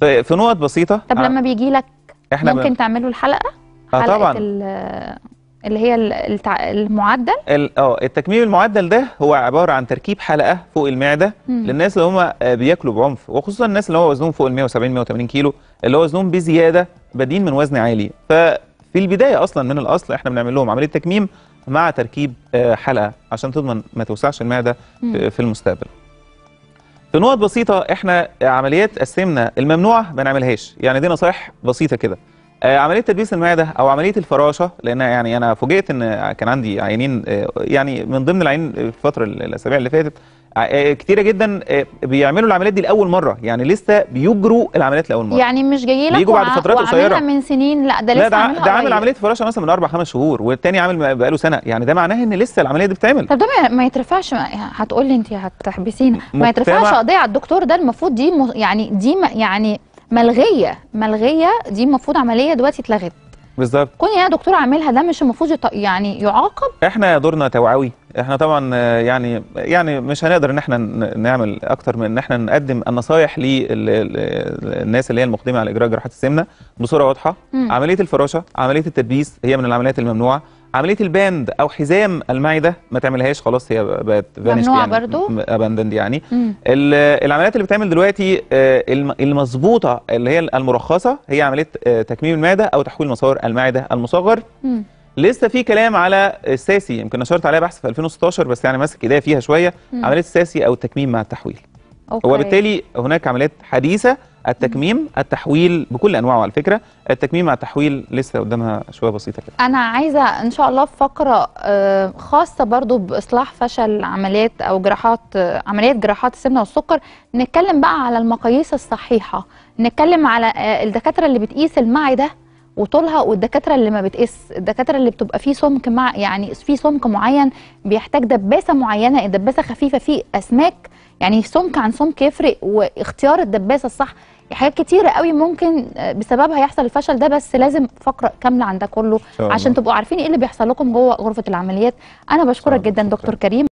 في نقط بسيطه طب لما بيجي لك احنا ممكن ب... تعملوا الحلقه آه حلقه طبعا. اللي هي التع... المعدل اه التكميم المعدل ده هو عباره عن تركيب حلقه فوق المعده مم. للناس اللي هم آه، بياكلوا بعنف وخصوصا الناس اللي هو وزنهم فوق ال 170 180 كيلو اللي هو وزنهم بزياده بدين من وزن عالي ففي البدايه اصلا من الاصل احنا بنعمل لهم عمليه تكميم مع تركيب آه، حلقه عشان تضمن ما توسعش المعده مم. في المستقبل في نقط بسيطة احنا عمليات قسمنا الممنوعة ما بنعملهاش، يعني دي نصايح بسيطة كده آه، عملية تدبيس المعدة أو عملية الفراشة لأن يعني أنا فوجئت إن كان عندي عينين آه، يعني من ضمن في الفترة الأسابيع اللي فاتت آه، آه، كتيره جدا آه، بيعملوا العمليات دي لاول مره يعني لسه بيجروا العمليات لاول مره يعني مش جاي لك بيجوا بعد فترات قصيره من سنين لا ده لسه لا ده, ده عامل عمليه فراشه مثلا من اربع خمس شهور والتاني عامل بقاله سنه يعني ده معناه ان لسه العمليه دي بتتعمل طب ده ما يترفعش يعني هتقول لي انت هتحبسينا ما يترفعش قضيه على الدكتور ده المفروض دي يعني دي يعني ملغيه ملغيه دي المفروض عمليه دلوقتي اتلغت بالظبط كون يا يعني دكتور عاملها ده مش المفروض يعني يعاقب احنا دورنا توعوي احنا طبعا يعني يعني مش هنقدر ان احنا نعمل اكتر من ان احنا نقدم النصايح للناس اللي هي المقدمه على اجراء جراحه السمنه بصوره واضحه م. عمليه الفراشه عمليه التدبيس هي من العمليات الممنوعه عمليه الباند او حزام المعده ما تعملهاش خلاص هي بقت فانش يعني برضو اباندند يعني العمليات اللي بتعمل دلوقتي آه، المظبوطه اللي هي المرخصه هي عمليه آه، تكميم المعده او تحويل مسار المعده المصغر مم. لسه في كلام على الساسي يمكن نشرت عليها بحث في 2016 بس يعني ماسك ايديا فيها شويه مم. عمليه الساسي او التكميم مع التحويل أوكي. وبالتالي هناك عمليات حديثه التكميم التحويل بكل انواعه على فكره التكميم مع التحويل لسه قدامها شويه بسيطه كده انا عايزه ان شاء الله في فقره آه، خاصه برضو باصلاح فشل عمليات او جراحات آه، عمليات جراحات السمنه والسكر نتكلم بقى على المقاييس الصحيحه نتكلم على آه، الدكاتره اللي بتقيس المعده وطولها والدكاتره اللي ما بتقيس الدكاتره اللي بتبقى فيه سمك مع يعني في سمك معين بيحتاج دباسه معينه الدباسه خفيفه في اسماك يعني سمك عن سمك يفرق واختيار الدباسه الصح حاجات كتيره قوي ممكن آه، بسببها يحصل الفشل ده بس لازم فقره كامله عن ده كله عشان تبقوا عارفين ايه اللي بيحصل لكم جوه غرفه العمليات انا بشكرك جدا دكتور كريم